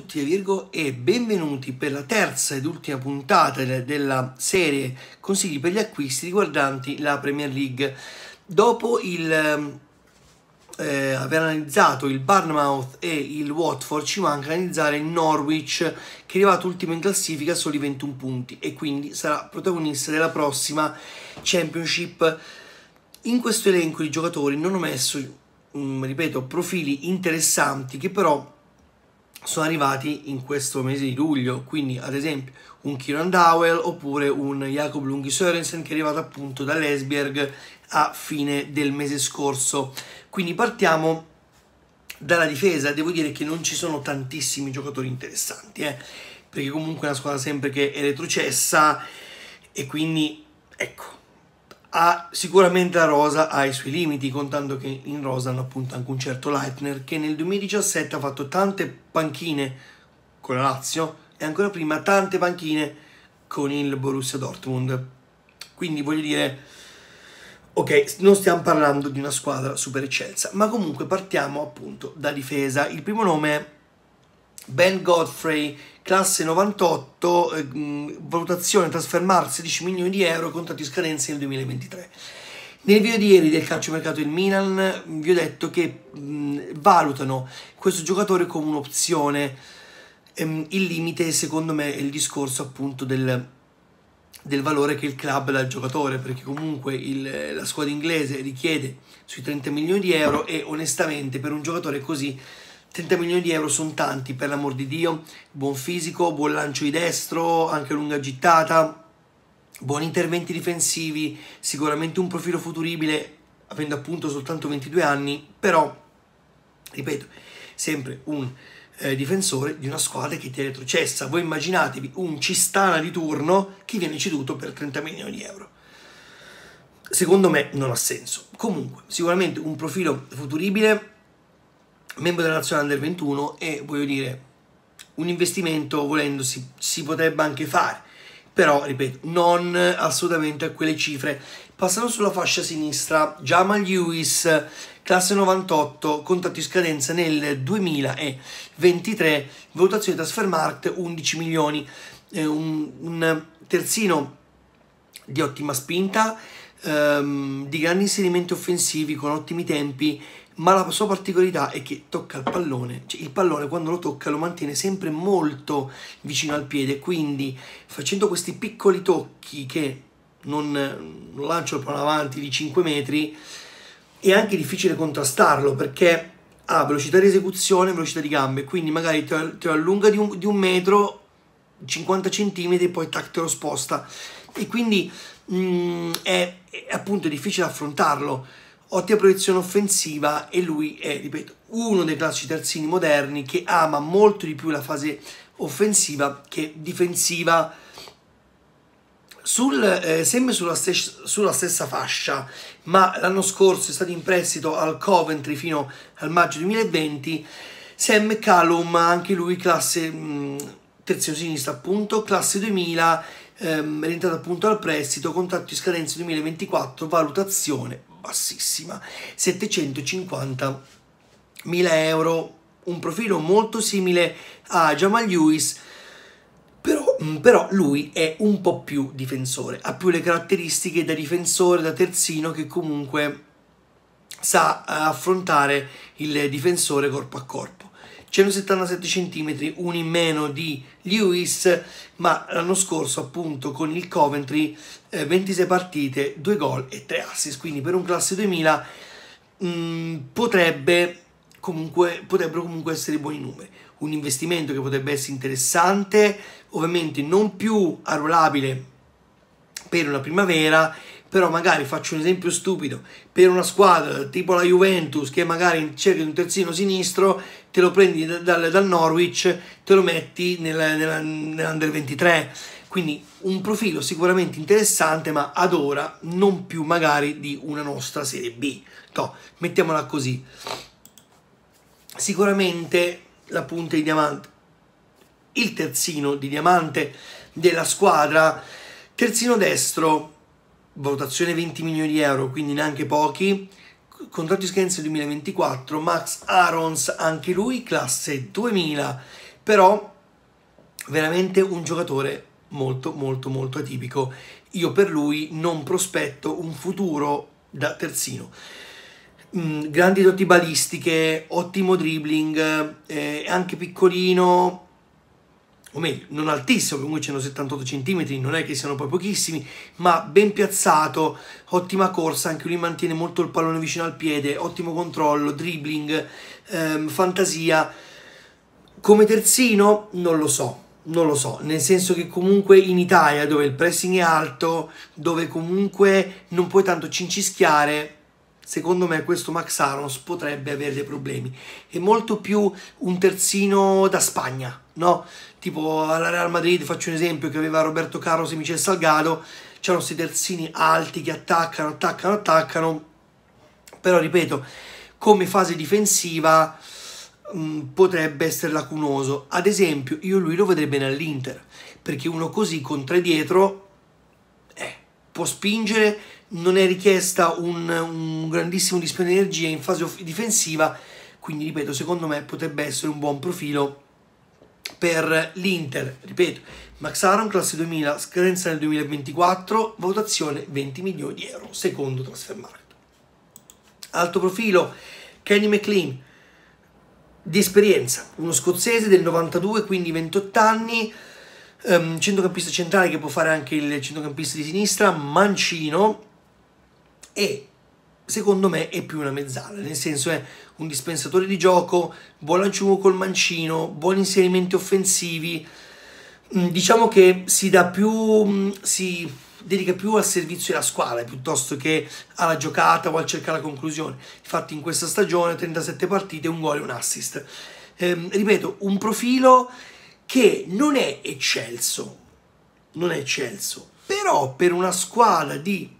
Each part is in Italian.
tutti da Virgo e benvenuti per la terza ed ultima puntata della serie consigli per gli acquisti riguardanti la Premier League. Dopo il, eh, eh aver analizzato il Barnmouth e il Watford ci manca analizzare il Norwich che è arrivato ultimo in classifica a soli 21 punti e quindi sarà protagonista della prossima Championship. In questo elenco di giocatori non ho messo, mh, mm, ripeto, profili interessanti che però sono arrivati in questo mese di luglio, quindi ad esempio un Kieran Dowell oppure un Jacob Lunghi Sørensen che è arrivato appunto dall'Esberg a fine del mese scorso. Quindi partiamo dalla difesa, devo dire che non ci sono tantissimi giocatori interessanti, eh? perché comunque è una squadra sempre che è retrocessa e quindi ecco, ha, sicuramente la Rosa ha i suoi limiti, contando che in Rosa hanno appunto anche un certo Leitner che nel 2017 ha fatto tante panchine con la Lazio e ancora prima tante panchine con il Borussia Dortmund. Quindi voglio dire, ok, non stiamo parlando di una squadra super eccelsa, ma comunque partiamo appunto da difesa. Il primo nome è Ben Godfrey, classe 98, eh, valutazione trasfermar 16 milioni di euro, contratto di nel 2023. Nel video di ieri del calcio mercato del Milan vi ho detto che mh, valutano questo giocatore come un'opzione, ehm, il limite secondo me è il discorso appunto del, del valore che il club dà al giocatore, perché comunque il, la squadra inglese richiede sui 30 milioni di euro e onestamente per un giocatore così 30 milioni di euro sono tanti, per l'amor di Dio, buon fisico, buon lancio di destro, anche lunga gittata, buoni interventi difensivi, sicuramente un profilo futuribile, avendo appunto soltanto 22 anni, però, ripeto, sempre un eh, difensore di una squadra che ti retrocessa. Voi immaginatevi un Cistana di turno che viene ceduto per 30 milioni di euro. Secondo me non ha senso. Comunque, sicuramente un profilo futuribile membro della nazionale del 21 e voglio dire un investimento volendo si, si potrebbe anche fare però ripeto non assolutamente a quelle cifre passando sulla fascia sinistra Jamal Lewis classe 98 contratto in scadenza nel 2023 valutazione trasfermarkt 11 milioni eh, un, un, terzino di ottima spinta ehm, di grandi inserimenti offensivi con ottimi tempi ma la sua particolarità è che tocca il pallone, cioè il pallone quando lo tocca lo mantiene sempre molto vicino al piede, quindi facendo questi piccoli tocchi che non, non lancio il pallone avanti di 5 metri, è anche difficile contrastarlo perché ha velocità di esecuzione e velocità di gambe, quindi magari te, lo allunga di un, di un metro, 50 centimetri, poi tac te lo sposta e quindi mh, mm, è, è appunto difficile affrontarlo ottima proiezione offensiva e lui è, ripeto, uno dei classici terzini moderni che ama molto di più la fase offensiva che difensiva. Sul, eh, sempre sulla, stes sulla, stessa fascia, ma l'anno scorso è stato in prestito al Coventry fino al maggio 2020, Sam Callum, anche lui classe mh, terzino sinistra appunto, classe 2000, ehm, rientrato appunto al prestito, contratto di scadenza 2024, valutazione bassissima, 750.000 euro, un profilo molto simile a Jamal Lewis, però, mm, però, lui è un po' più difensore, ha più le caratteristiche da difensore, da terzino che comunque sa eh, affrontare il difensore corpo a corpo. 177 cm, un in meno di Lewis, ma l'anno scorso appunto con il Coventry eh, 26 partite, 2 gol e 3 assist, quindi per un classe 2000 mh, mm, potrebbe comunque, potrebbero comunque essere buoni numeri. Un investimento che potrebbe essere interessante, ovviamente non più arruolabile per una primavera però magari faccio un esempio stupido, per una squadra tipo la Juventus che magari cerca un terzino sinistro, te lo prendi dal, dal, dal Norwich, te lo metti nella, nella, nell'Under 23, quindi un profilo sicuramente interessante, ma ad ora non più magari di una nostra Serie B. No, mettiamola così. Sicuramente la punta di diamante, il terzino di diamante della squadra, terzino destro valutazione 20 milioni di euro, quindi neanche pochi, contratto di scadenza 2024, Max Arons, anche lui classe 2000, però veramente un giocatore molto molto molto atipico. Io per lui non prospetto un futuro da terzino. Mm, grandi doti balistiche, ottimo dribbling, eh, anche piccolino, o meglio, non altissimo, comunque c'erano 78 cm, non è che siano poi pochissimi, ma ben piazzato, ottima corsa, anche lui mantiene molto il pallone vicino al piede, ottimo controllo, dribbling, ehm, fantasia. Come terzino non lo so, non lo so, nel senso che comunque in Italia dove il pressing è alto, dove comunque non puoi tanto cincischiare, secondo me questo Max Arons potrebbe avere dei problemi. È molto più un terzino da Spagna, no? Tipo alla Real Madrid, faccio un esempio, che aveva Roberto Carlos e Michel Salgado, c'erano questi terzini alti che attaccano, attaccano, attaccano, però ripeto, come fase difensiva mh, mm, potrebbe essere lacunoso. Ad esempio, io lui lo vedrei bene all'Inter, perché uno così con tre dietro eh, può spingere non è richiesta un, un grandissimo dispendio di energia in fase difensiva, quindi ripeto, secondo me potrebbe essere un buon profilo per l'Inter, ripeto, Max Aron, classe 2000, scadenza nel 2024, valutazione 20 milioni di euro, secondo Transfermarkt. Alto profilo, Kenny McLean, di esperienza, uno scozzese del 92, quindi 28 anni, um, centrocampista centrale che può fare anche il centrocampista di sinistra, mancino, e secondo me è più una mezzala, nel senso è un dispensatore di gioco, buon lanciuomo col mancino, buoni inserimenti offensivi, mm, diciamo che si dà più, mm, si dedica più al servizio della squadra piuttosto che alla giocata o al cercare la conclusione. Infatti in questa stagione 37 partite, un gol e un assist. Ehm, ripeto, un profilo che non è eccelso, non è eccelso, però per una squadra di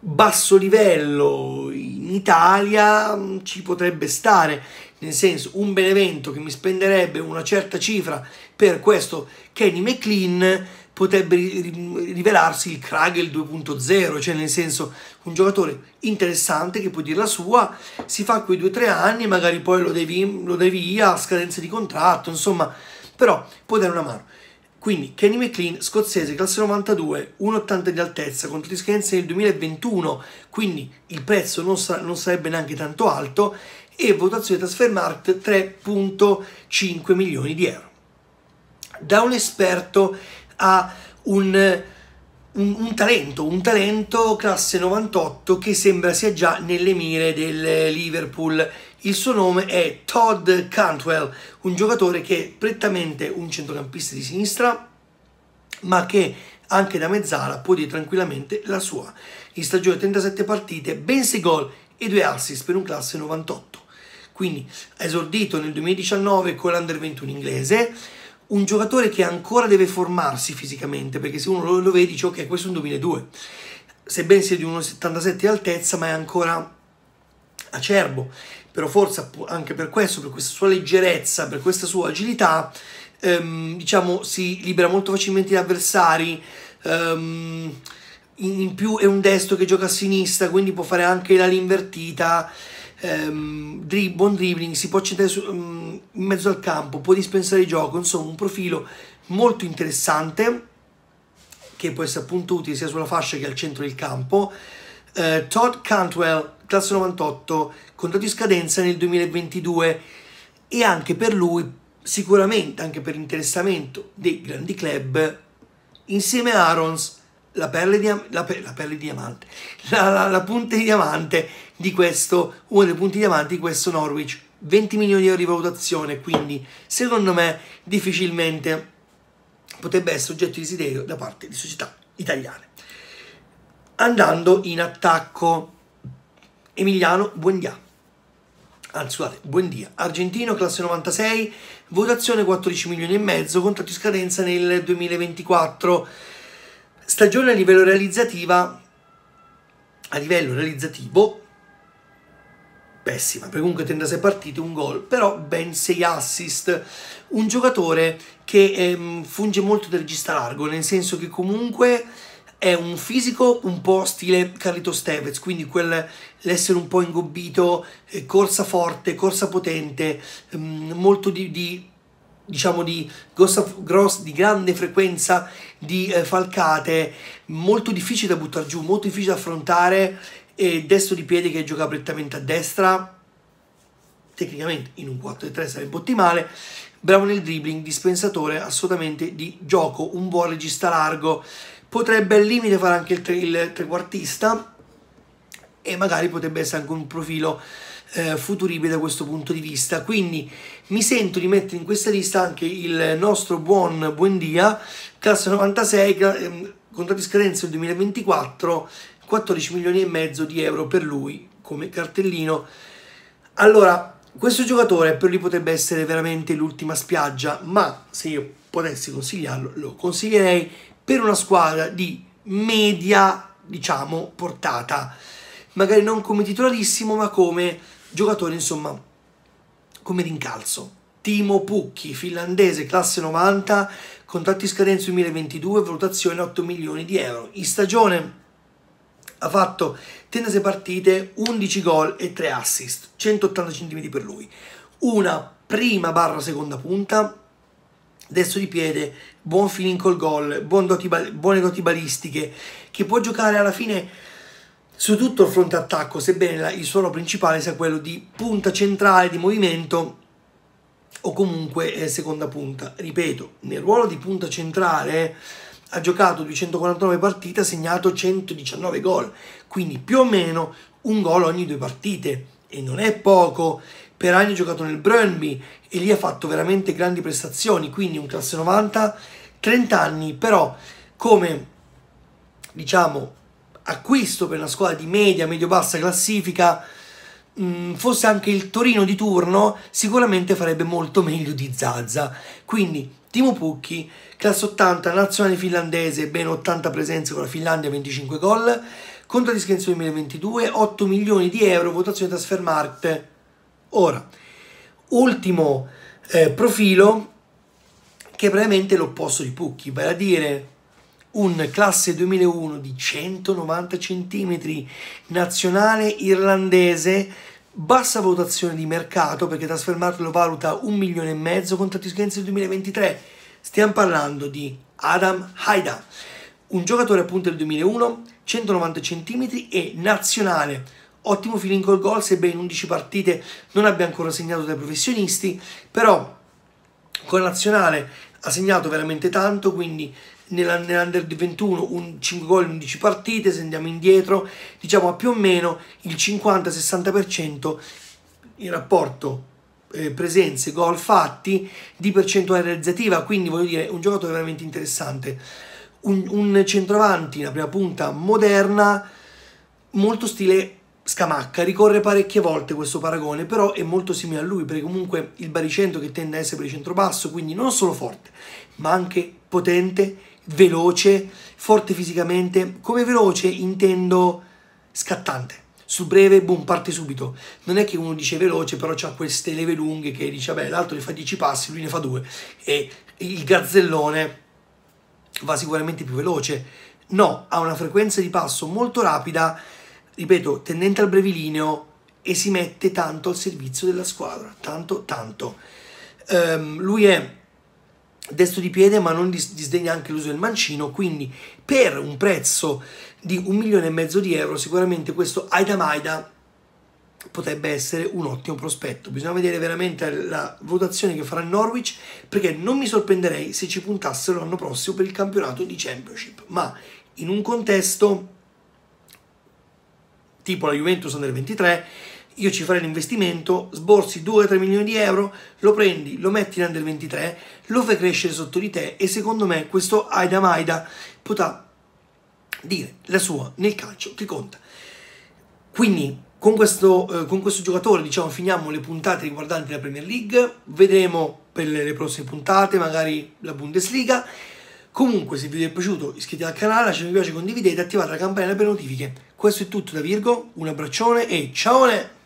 basso livello in Italia mm, ci potrebbe stare, nel senso un Benevento che mi spenderebbe una certa cifra per questo Kenny McLean potrebbe rivelarsi il Kragel 2.0, cioè nel senso un giocatore interessante che può dire la sua, si fa quei 2-3 anni, magari poi lo devi, lo devi via a scadenza di contratto, insomma, però può dare una mano. Quindi Kenny McLean, scozzese, classe 92, 1,80 di altezza contro di scadenza nel 2021, quindi il prezzo non, sa- non sarebbe neanche tanto alto, e votazione Transfermarkt 3,5 milioni di euro. Da un esperto a un, un, un, talento, un talento classe 98 che sembra sia già nelle mire del Liverpool il suo nome è Todd Cantwell, un giocatore che è prettamente un centrocampista di sinistra, ma che anche da mezzala può dire tranquillamente la sua. In stagione 37 partite, ben 6 gol e 2 assist per un classe 98. Quindi ha esordito nel 2019 con l'Under 21 inglese, un giocatore che ancora deve formarsi fisicamente, perché se uno lo, lo vede dice ok, questo è un 2002, sebbene sia di 1,77 di altezza, ma è ancora acerbo però forse anche per questo, per questa sua leggerezza, per questa sua agilità, ehm, diciamo, si libera molto facilmente gli avversari. Ehm, in più è un destro che gioca a sinistra, quindi può fare anche la invertita. Ehm, drib- buon dribbling, si può accendere su, mm, in mezzo al campo, può dispensare il gioco, insomma un profilo molto interessante che può essere appunto utile sia sulla fascia che al centro del campo. Eh, Todd Cantwell classe 98, contratto di scadenza nel 2022 e anche per lui, sicuramente anche per l'interessamento dei grandi club, insieme a Arons, la perla di, la per, la perla di diamante, la, la, la, punta di diamante di questo, uno dei punti di diamante di questo Norwich, 20 milioni di euro di valutazione, quindi secondo me difficilmente potrebbe essere oggetto di desiderio da parte di società italiane. Andando in attacco, Emiliano Buendia. Anzi, scusate, Buendia, argentino, classe 96, votazione 14 milioni e mezzo, contratto in scadenza nel 2024. Stagione a livello realizzativa, a livello realizzativo, pessima, perché comunque 36 partite, un gol, però ben 6 assist. Un giocatore che ehm, funge molto da regista largo, nel senso che comunque è un fisico un po' stile Carlito Stevez, quindi l'essere un po' ingobbito, eh, corsa forte, corsa potente, ehm, molto di, di, diciamo di, grossa, gross, di grande frequenza di eh, falcate, molto difficile da buttare giù, molto difficile da affrontare, e destro di piede che gioca prettamente a destra, tecnicamente in un 4-3 sarebbe ottimale, bravo nel dribbling, dispensatore assolutamente di gioco, un buon regista largo, potrebbe al limite fare anche il, tre, il trequartista e magari potrebbe essere anche un profilo eh, futuribile da questo punto di vista. Quindi mi sento di mettere in questa lista anche il nostro buon Buendia, classe 96, eh, contratto di scadenza del 2024, 14 milioni e mezzo di euro per lui come cartellino. Allora, questo giocatore per lui potrebbe essere veramente l'ultima spiaggia, ma se io potessi consigliarlo, lo consiglierei per una squadra di media, diciamo, portata. Magari non come titolarissimo, ma come giocatore, insomma, come rincalzo. Timo Pucchi, finlandese, classe 90, contratti scadenza 2022, valutazione 8 milioni di euro. In stagione ha fatto 36 partite, 11 gol e 3 assist, 180 cm per lui. Una prima barra seconda punta, destro di piede buon feeling col gol, buon doti, buone doti balistiche, che può giocare alla fine su tutto il fronte attacco, sebbene il suo ruolo principale sia quello di punta centrale di movimento o comunque eh, seconda punta. Ripeto, nel ruolo di punta centrale eh, ha giocato 249 partite, ha segnato 119 gol, quindi più o meno un gol ogni due partite e non è poco. Per anni ha giocato nel Brøndby e lì ha fatto veramente grandi prestazioni, quindi un classe 90 30 anni però come diciamo acquisto per una squadra di media, medio-bassa classifica, mh, mm, fosse anche il Torino di turno, sicuramente farebbe molto meglio di Zazza. Quindi Timo Pucchi, classe 80, nazionale finlandese, ben 80 presenze con la Finlandia, 25 gol, conto di discrezione 2022, 8 milioni di euro, votazione Transfermarkt. Ora, ultimo eh, profilo, che è praticamente l'opposto di Pucchi, vale a dire un classe 2001 di 190 cm nazionale irlandese bassa valutazione di mercato perché trasfermarlo lo valuta un milione e mezzo contratto di scadenza del 2023 stiamo parlando di Adam Haida un giocatore appunto del 2001 190 cm e nazionale ottimo feeling col gol sebbene in 11 partite non abbia ancora segnato dai professionisti però con la nazionale ha segnato veramente tanto, quindi nell'Under 21 un, 5 gol in 11 partite, se andiamo indietro, diciamo a più o meno il 50-60% in rapporto eh, presenze, gol fatti di percentuale realizzativa, quindi voglio dire un giocatore veramente interessante. Un, un centravanti, una prima punta moderna, molto stile Scamacca ricorre parecchie volte questo paragone, però è molto simile a lui, perché comunque il baricentro che tende a essere per il centrobasso, quindi non solo forte, ma anche potente, veloce, forte fisicamente. Come veloce intendo scattante. Su breve, boom, parte subito. Non è che uno dice veloce, però ha queste leve lunghe che dice, beh, l'altro ne fa 10 passi, lui ne fa 2. E il gazzellone va sicuramente più veloce. No, ha una frequenza di passo molto rapida ripeto, tendente al brevilineo e si mette tanto al servizio della squadra, tanto, tanto. Um, lui è destro di piede ma non dis- disdegna anche l'uso del mancino, quindi per un prezzo di un milione e mezzo di euro sicuramente questo Aida Maida potrebbe essere un ottimo prospetto. Bisogna vedere veramente la votazione che farà Norwich perché non mi sorprenderei se ci puntassero l'anno prossimo per il campionato di Championship, ma in un contesto tipo la Juventus nel 23, io ci farei l'investimento, sborsi 2-3 milioni di euro, lo prendi, lo metti in under 23, lo fai crescere sotto di te e secondo me questo Aida Maida potrà dire la sua nel calcio che conta. Quindi con questo, eh, con questo giocatore diciamo finiamo le puntate riguardanti la Premier League, vedremo per le prossime puntate magari la Bundesliga. Comunque se il video vi è piaciuto iscrivetevi al canale, lasciate un mi piace, condividete e attivate la campanella per notifiche. Questo è tutto da Virgo, un abbraccione e ciao!